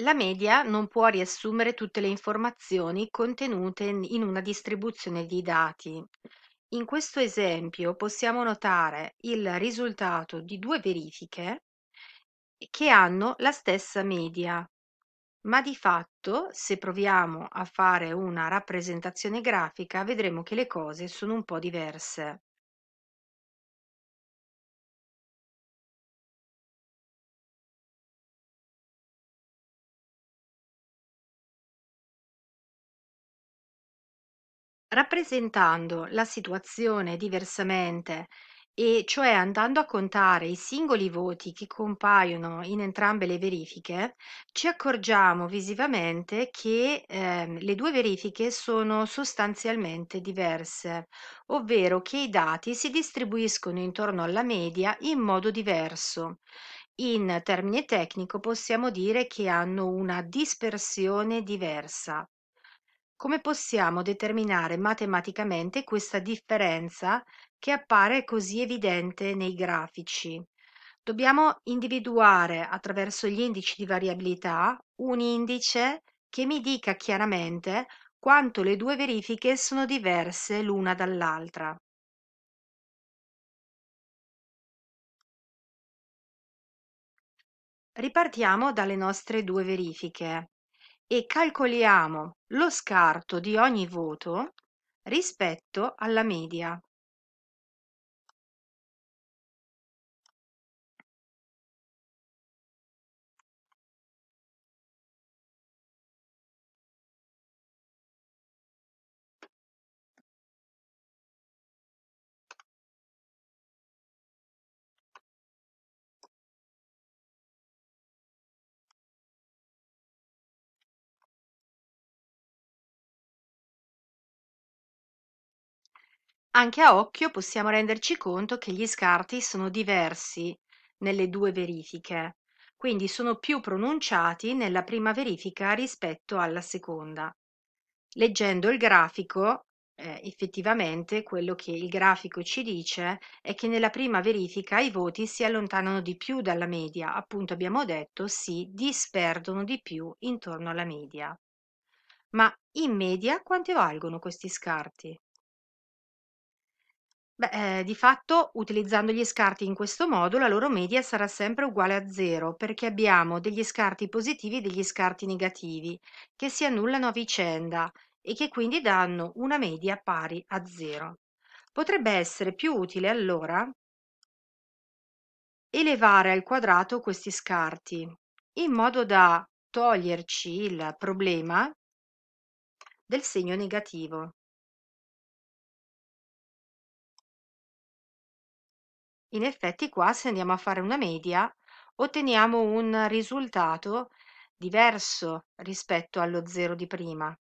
La media non può riassumere tutte le informazioni contenute in una distribuzione di dati. In questo esempio possiamo notare il risultato di due verifiche che hanno la stessa media, ma di fatto se proviamo a fare una rappresentazione grafica vedremo che le cose sono un po' diverse. Rappresentando la situazione diversamente, e cioè andando a contare i singoli voti che compaiono in entrambe le verifiche, ci accorgiamo visivamente che, ehm, le due verifiche sono sostanzialmente diverse, ovvero che i dati si distribuiscono intorno alla media in modo diverso. In termine tecnico possiamo dire che hanno una dispersione diversa. Come possiamo determinare matematicamente questa differenza che appare così evidente nei grafici? Dobbiamo individuare attraverso gli indici di variabilità un indice che mi dica chiaramente quanto le due verifiche sono diverse l'una dall'altra. Ripartiamo dalle nostre due verifiche e calcoliamo lo scarto di ogni voto rispetto alla media. Anche a occhio possiamo renderci conto che gli scarti sono diversi nelle due verifiche, quindi sono più pronunciati nella prima verifica rispetto alla seconda. Leggendo il grafico, eh, effettivamente quello che il grafico ci dice è che nella prima verifica i voti si allontanano di più dalla media, appunto abbiamo detto si disperdono di più intorno alla media. Ma in media quanti valgono questi scarti? Beh, eh, di fatto, utilizzando gli scarti in questo modo, la loro media sarà sempre uguale a zero, perché abbiamo degli scarti positivi e degli scarti negativi, che si annullano a vicenda e che quindi danno una media pari a zero. Potrebbe essere più utile allora elevare al quadrato questi scarti, in modo da toglierci il problema del segno negativo. In effetti qua se andiamo a fare una media otteniamo un risultato diverso rispetto allo 0 di prima.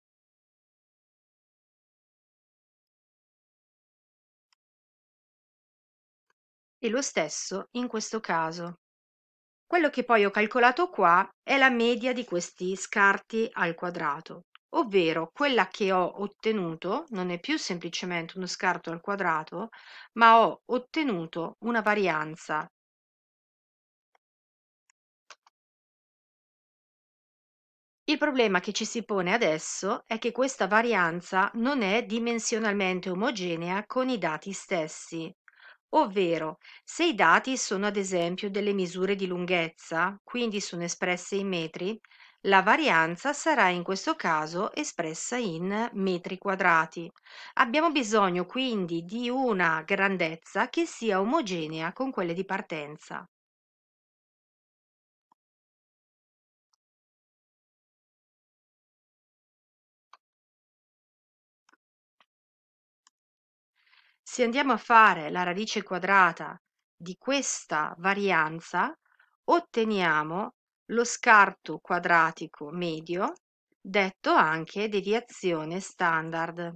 E lo stesso in questo caso. Quello che poi ho calcolato qua è la media di questi scarti al quadrato. Ovvero quella che ho ottenuto non è più semplicemente uno scarto al quadrato, ma ho ottenuto una varianza. Il problema che ci si pone adesso è che questa varianza non è dimensionalmente omogenea con i dati stessi. Ovvero, se i dati sono ad esempio delle misure di lunghezza, quindi sono espresse in metri, la varianza sarà in questo caso espressa in metri quadrati. Abbiamo bisogno quindi di una grandezza che sia omogenea con quelle di partenza. Se andiamo a fare la radice quadrata di questa varianza, otteniamo lo scarto quadratico medio, detto anche deviazione standard.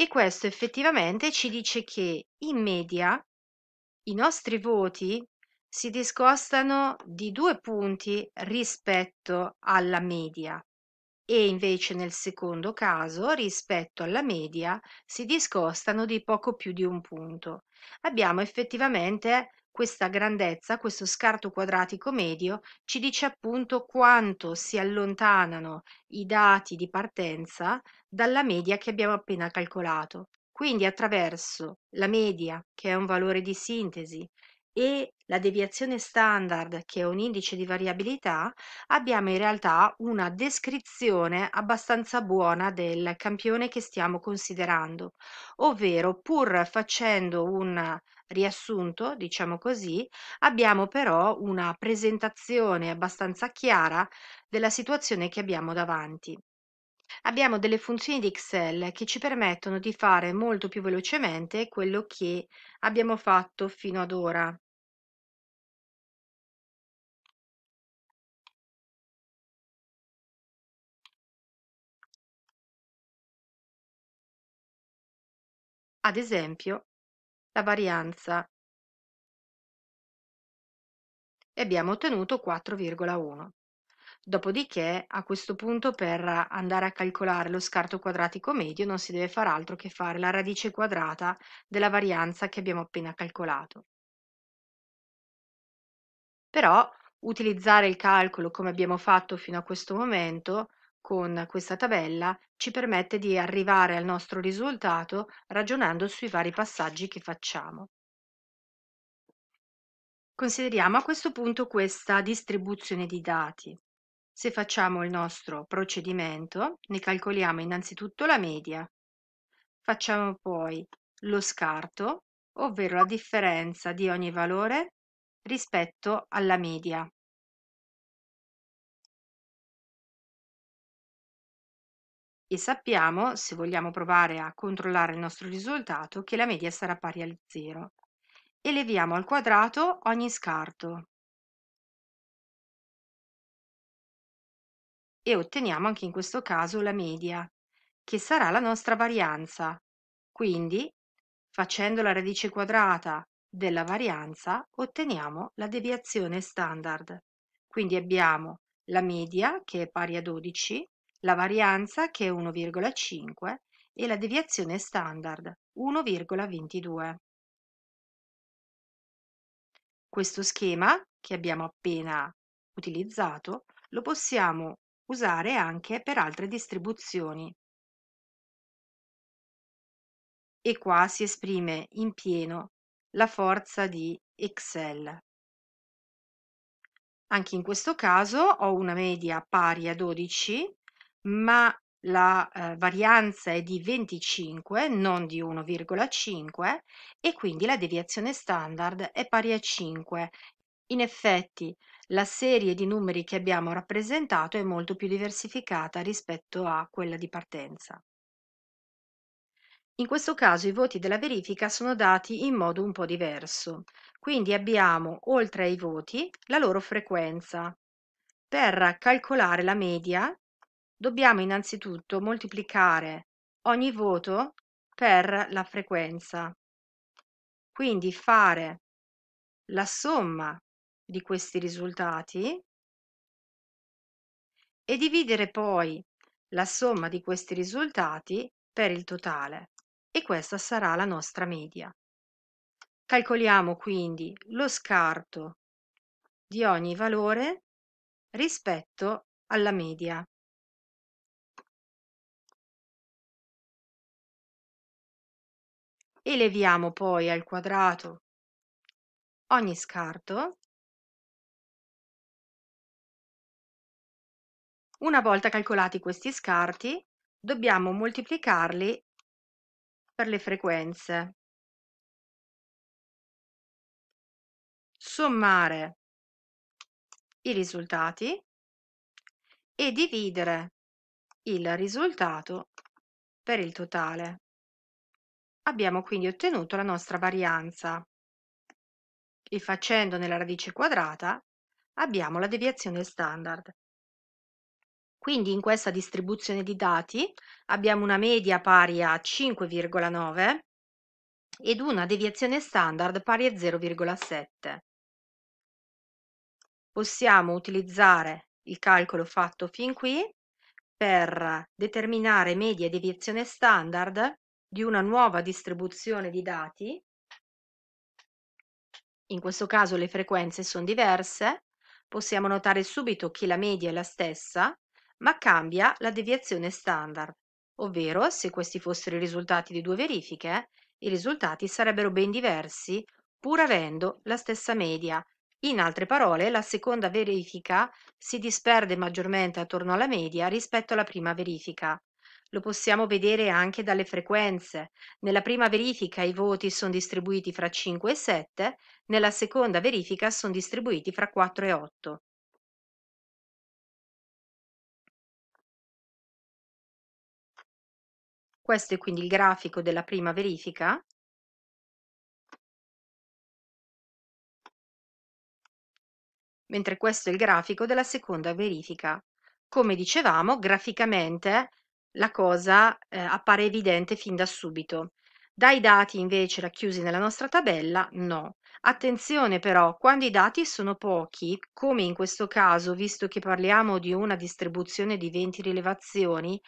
E questo effettivamente ci dice che in media i nostri voti si discostano di due punti rispetto alla media e invece nel secondo caso rispetto alla media si discostano di poco più di un punto. Abbiamo effettivamente questa grandezza, questo scarto quadratico medio, ci dice appunto quanto si allontanano i dati di partenza dalla media che abbiamo appena calcolato. Quindi attraverso la media, che è un valore di sintesi e la deviazione standard, che è un indice di variabilità, abbiamo in realtà una descrizione abbastanza buona del campione che stiamo considerando, ovvero pur facendo un riassunto, diciamo così, abbiamo però una presentazione abbastanza chiara della situazione che abbiamo davanti. Abbiamo delle funzioni di Excel che ci permettono di fare molto più velocemente quello che abbiamo fatto fino ad ora ad esempio la varianza e abbiamo ottenuto 4,1. Dopodiché a questo punto per andare a calcolare lo scarto quadratico medio non si deve fare altro che fare la radice quadrata della varianza che abbiamo appena calcolato. Però utilizzare il calcolo come abbiamo fatto fino a questo momento con questa tabella ci permette di arrivare al nostro risultato ragionando sui vari passaggi che facciamo. Consideriamo a questo punto questa distribuzione di dati. Se facciamo il nostro procedimento, ne calcoliamo innanzitutto la media. Facciamo poi lo scarto, ovvero la differenza di ogni valore rispetto alla media. E sappiamo, se vogliamo provare a controllare il nostro risultato, che la media sarà pari al 0. Eleviamo al quadrato ogni scarto. E otteniamo anche in questo caso la media, che sarà la nostra varianza. Quindi, facendo la radice quadrata della varianza, otteniamo la deviazione standard. Quindi abbiamo la media, che è pari a 12, la varianza che è 1,5 e la deviazione standard 1,22. Questo schema che abbiamo appena utilizzato lo possiamo usare anche per altre distribuzioni. E qua si esprime in pieno la forza di Excel. Anche in questo caso ho una media pari a 12 ma la eh, varianza è di 25, non di 1,5 e quindi la deviazione standard è pari a 5. In effetti, la serie di numeri che abbiamo rappresentato è molto più diversificata rispetto a quella di partenza. In questo caso i voti della verifica sono dati in modo un po' diverso, quindi abbiamo oltre ai voti la loro frequenza. Per calcolare la media Dobbiamo innanzitutto moltiplicare ogni voto per la frequenza. Quindi fare la somma di questi risultati e dividere poi la somma di questi risultati per il totale e questa sarà la nostra media. Calcoliamo quindi lo scarto di ogni valore rispetto alla media. Eleviamo poi al quadrato ogni scarto. Una volta calcolati questi scarti, dobbiamo moltiplicarli per le frequenze. Sommare i risultati e dividere il risultato per il totale. Abbiamo quindi ottenuto la nostra varianza e facendo nella radice quadrata abbiamo la deviazione standard. Quindi in questa distribuzione di dati abbiamo una media pari a 5,9 ed una deviazione standard pari a 0,7. Possiamo utilizzare il calcolo fatto fin qui per determinare media e deviazione standard di una nuova distribuzione di dati, in questo caso le frequenze sono diverse, possiamo notare subito che la media è la stessa, ma cambia la deviazione standard, ovvero se questi fossero i risultati di due verifiche, i risultati sarebbero ben diversi pur avendo la stessa media. In altre parole, la seconda verifica si disperde maggiormente attorno alla media rispetto alla prima verifica. Lo possiamo vedere anche dalle frequenze. Nella prima verifica i voti sono distribuiti fra 5 e 7, nella seconda verifica sono distribuiti fra 4 e 8. Questo è quindi il grafico della prima verifica. Mentre questo è il grafico della seconda verifica. Come dicevamo, graficamente la cosa eh, appare evidente fin da subito. Dai dati invece racchiusi nella nostra tabella, no. Attenzione però, quando i dati sono pochi, come in questo caso, visto che parliamo di una distribuzione di 20 rilevazioni,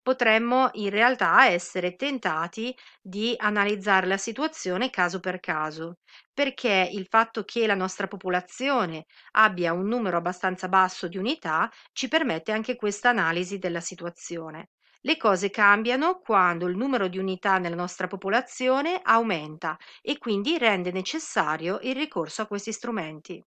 potremmo in realtà essere tentati di analizzare la situazione caso per caso, perché il fatto che la nostra popolazione abbia un numero abbastanza basso di unità ci permette anche questa analisi della situazione. Le cose cambiano quando il numero di unità nella nostra popolazione aumenta e quindi rende necessario il ricorso a questi strumenti.